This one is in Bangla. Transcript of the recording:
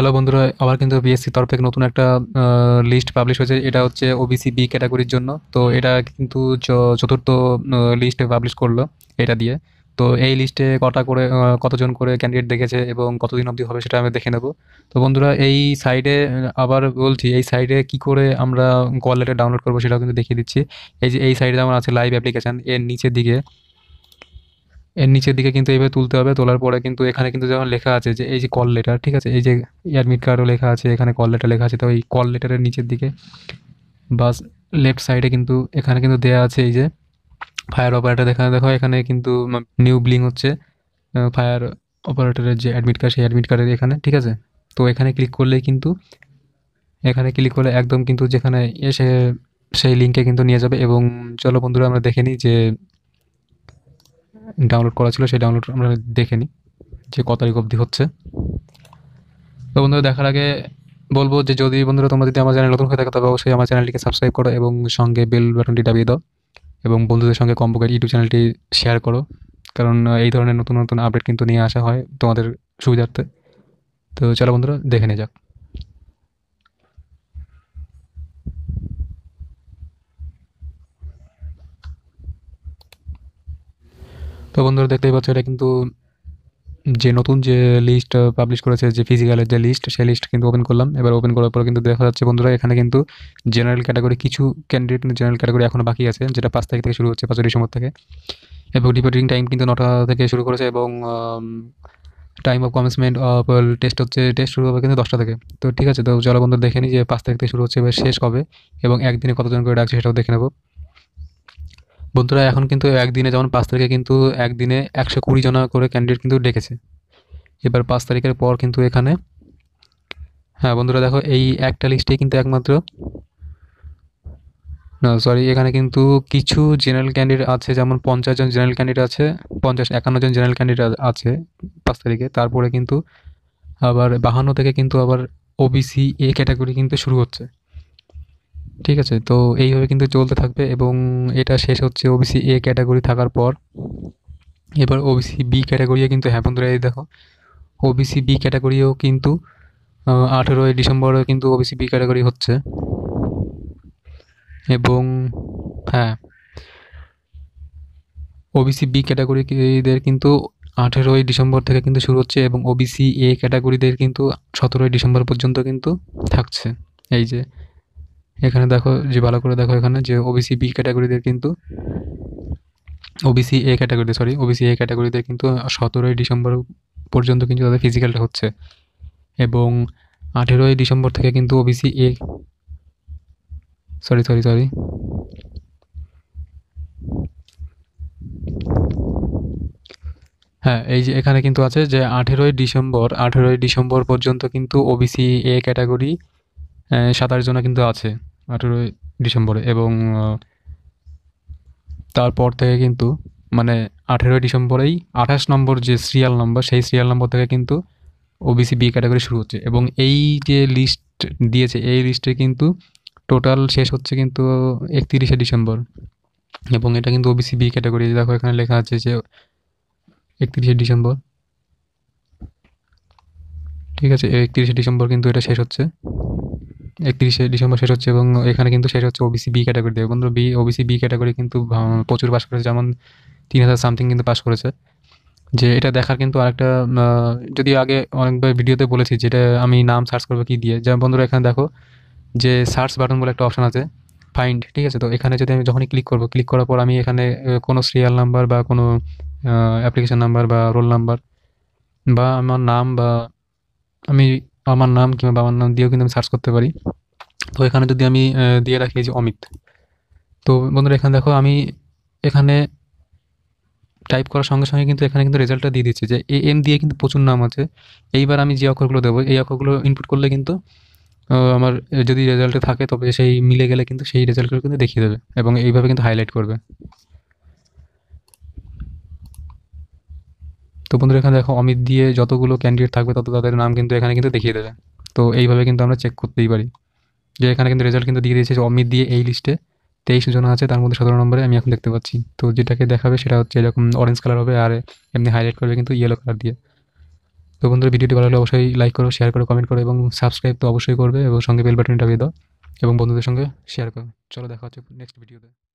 হ্যালো বন্ধুরা আবার কিন্তু বিএসসি তরফ থেকে নতুন একটা লিস্ট পাবলিশ হয়েছে এটা হচ্ছে ওবিসি বি ক্যাটাগরির জন্য তো এটা কিন্তু চতুর্থ লিস্টে পাবলিশ করলো এটা দিয়ে তো এই লিস্টে কটা করে কতজন করে ক্যান্ডিডেট দেখেছে এবং কতদিন অবধি হবে সেটা আমি দেখে নেব তো বন্ধুরা এই সাইডে আবার বলছি এই সাইডে কি করে আমরা কল লেটার ডাউনলোড করবো সেটাও কিন্তু দেখিয়ে দিচ্ছি এই যে এই সাইডে যেমন আছে লাইভ অ্যাপ্লিকেশান এর নিচের দিকে এর নিচের দিকে কিন্তু এইভাবে তুলতে হবে তোলার পরে কিন্তু এখানে কিন্তু যেমন লেখা আছে যে এই যে কল লেটার ঠিক আছে এই যে অ্যাডমিট কার্ডও লেখা আছে এখানে কল লেটার লেখা আছে তো এই কল লেটারের নিচের দিকে বাস লেফট সাইডে কিন্তু এখানে কিন্তু দেয়া আছে এই যে ফায়ার অপারেটার এখানে দেখো এখানে কিন্তু নিউ ব্লিং হচ্ছে ফায়ার অপারেটারের যে অ্যাডমিট কার্ড সেই অ্যাডমিট কার্ডের এখানে ঠিক আছে তো এখানে ক্লিক করলেই কিন্তু এখানে ক্লিক করলে একদম কিন্তু যেখানে এসে সেই লিঙ্কে কিন্তু নিয়ে যাবে এবং চলো বন্ধুরা আমরা দেখে নিই যে ডাউনলোড করা ছিল সেই ডাউনলোড আমরা দেখে নিই যে কত তারিখ অবধি হচ্ছে তো বন্ধুরা দেখার আগে বলবো যে যদি বন্ধুরা তোমরা যদি আমার চ্যানেল নতুন হয়ে থাকে তবে অবশ্যই আমার চ্যানেলটিকে সাবস্ক্রাইব করো এবং সঙ্গে বেল বাটনটি দাবিয়ে দাও এবং বন্ধুদের সঙ্গে কম্বোকেট ইউটিউব চ্যানেলটি শেয়ার করো কারণ এই ধরনের নতুন নতুন আপডেট কিন্তু নিয়ে আসা হয় তোমাদের সুবিধার্থে তো চলো বন্ধুরা দেখে নিয়ে যাক তো বন্ধুরা দেখতেই পাচ্ছ এটা কিন্তু যে নতুন যে লিস্ট পাবলিশ করেছে যে ফিজিক্যালের যে লিস্ট সেই লিস্ট কিন্তু ওপেন করলাম এবার ওপেন করার পর কিন্তু দেখা যাচ্ছে বন্ধুরা এখানে কিন্তু জেনারেল ক্যাটাগরি কিছু ক্যান্ডিডেট কিন্তু জেনারেল ক্যাটাগরি এখনও বাকি আছে যেটা পাঁচ তারিখ থেকে শুরু হচ্ছে পাঁচ ডিসেম্বর থেকে এবং রিপোর্টিং টাইম কিন্তু নটা থেকে শুরু করেছে এবং time of commencement of test হচ্ছে টেস্ট শুরু হবে কিন্তু দশটা থেকে তো ঠিক আছে তো চলো বন্ধু দেখে নিই যে পাঁচ তারিখ থেকে শুরু হচ্ছে এবার শেষ কবে এবং একদিনে কতজন করে ডাকছে সেটাও দেখে নেবো বন্ধুরা এখন কিন্তু একদিনে যেমন পাঁচ তারিখে কিন্তু একদিনে একশো কুড়ি জনা করে ক্যান্ডিডেট কিন্তু ডেকেছে এবার পাঁচ তারিখের পর কিন্তু এখানে হ্যাঁ বন্ধুরা দেখো এই একটা লিস্টেই কিন্তু একমাত্র না সরি এখানে কিন্তু কিছু জেনারেল ক্যান্ডিডেট আছে যেমন পঞ্চাশ জন জেনারেল ক্যান্ডিডেট আছে পঞ্চাশ একান্ন জন জেনারেল ক্যান্ডিডেট আছে পাঁচ তারিখে তারপরে কিন্তু আবার বাহান্ন থেকে কিন্তু আবার ওবিসি এ ক্যাটাগরি কিন্তু শুরু হচ্ছে ঠিক আছে তো এইভাবে কিন্তু চলতে থাকবে এবং এটা শেষ হচ্ছে ওবিসি এ ক্যাটাগরি থাকার পর এবার ওবিসি বি ক্যাটাগরিও কিন্তু হ্যাপন বন্ধুরা দেখো ওবিসি বি ক্যাটাগরিও কিন্তু আঠেরোই ডিসেম্বরে কিন্তু ওবিসি বি ক্যাটাগরি হচ্ছে এবং হ্যাঁ ওবিসি বি ক্যাটাগরিদের কিন্তু আঠেরোই ডিসেম্বর থেকে কিন্তু শুরু হচ্ছে এবং ওবিসি এ ক্যাটাগরিদের কিন্তু সতেরোই ডিসেম্বর পর্যন্ত কিন্তু থাকছে এই যে এখানে দেখো যে ভালো করে দেখো এখানে যে ওবিসি বি ক্যাটাগরিদের কিন্তু ওবিসি এ ক্যাটাগরিতে সরি ওবিসি এ ক্যাটাগরিতে কিন্তু সতেরোই ডিসেম্বর পর্যন্ত কিন্তু তাদের ফিজিক্যালটা হচ্ছে এবং আঠেরোই ডিসেম্বর থেকে কিন্তু ওবিসি এ সরি সরি সরি হ্যাঁ এই যে এখানে কিন্তু আছে যে আঠেরোই ডিসেম্বর আঠেরোই ডিসেম্বর পর্যন্ত কিন্তু ওবিসি এ ক্যাটাগরি সাতাশ জনা কিন্তু আছে আঠেরোই ডিসেম্বরে এবং তারপর থেকে কিন্তু মানে আঠেরোই ডিসেম্বরেই আঠাশ নম্বর যে সিরিয়াল নম্বর সেই সিরিয়াল নম্বর থেকে কিন্তু ওবিসি বি ক্যাটাগরি শুরু হচ্ছে এবং এই যে লিস্ট দিয়েছে এই লিস্টে কিন্তু টোটাল শেষ হচ্ছে কিন্তু একত্রিশে ডিসেম্বর এবং এটা কিন্তু ওবিসি বি ক্যাটাগরি দেখো এখানে লেখা আছে যে একত্রিশে ডিসেম্বর ঠিক আছে একত্রিশে ডিসেম্বর কিন্তু এটা শেষ হচ্ছে একত্রিশে ডিসেম্বর শেষ হচ্ছে এবং এখানে কিন্তু শেষ হচ্ছে ওবিসি বি ক্যাটাগরি দেবে বন্ধু বি ওবিসি বি ক্যাটাগরি কিন্তু প্রচুর পাস করেছে যেমন তিন হাজার সামথিং কিন্তু পাস করেছে যে এটা দেখার কিন্তু আরেকটা যদি আগে অনেকবার ভিডিওতে বলেছি যেটা আমি নাম সার্চ করবো কী দিয়ে যেমন বন্ধুরা এখানে দেখো যে সার্চ বাটন বলে একটা অপশান আছে ফাইন্ড ঠিক আছে তো এখানে যদি আমি যখনই ক্লিক করবো ক্লিক করার পর আমি এখানে কোনো সিরিয়াল নাম্বার বা কোনো অ্যাপ্লিকেশান নাম্বার বা রোল নাম্বার বা আমার নাম বা আমি আমার নাম কিংবা বাবার নাম দিয়েও কিন্তু আমি সার্চ করতে পারি তো এখানে যদি আমি দিয়ে রাখি যে অমিত তো বন্ধুরা এখানে দেখো আমি এখানে টাইপ করার সঙ্গে সঙ্গে কিন্তু এখানে কিন্তু রেজাল্টটা দিয়ে দিচ্ছে যে এ এম দিয়ে কিন্তু প্রচুর নাম আছে এইবার আমি যে অক্ষরগুলো দেবো এই অক্ষরগুলো ইনপুট করলে কিন্তু আমার যদি রেজাল্টে থাকে তবে সেই মিলে গেলে কিন্তু সেই রেজাল্টগুলো কিন্তু দেখিয়ে দেবে এবং এইভাবে কিন্তু হাইলাইট করবে তো বন্ধুরা এখানে দেখো অমিত দিয়ে যতগুলো ক্যান্ডিডেট থাকবে তত তাদের নাম কিন্তু এখানে কিন্তু দেখিয়ে দেবে তো এইভাবে কিন্তু আমরা চেক করতেই পারি যে এখানে কিন্তু রেজাল্ট কিন্তু দিয়ে দিয়েছে অমিত দিয়ে এই লিস্টে তেইশ জন আছে তার মধ্যে সতেরো নম্বরে আমি এখন দেখতে পাচ্ছি তো যেটাকে দেখাবে সেটা হচ্ছে এরকম অরেঞ্জ কালার হবে আর এমনি হাইলাইট করবে কিন্তু ইয়েলো কালার দিয়ে তো বন্ধুরা ভিডিওটি ভালো হলে অবশ্যই লাইক করো শেয়ার করো কমেন্ট করো এবং সাবস্ক্রাইব তো অবশ্যই করবে এবং সঙ্গে বেল বাটনটা দাও এবং বন্ধুদের সঙ্গে শেয়ার করো চলো দেখা হচ্ছে নেক্সট ভিডিওতে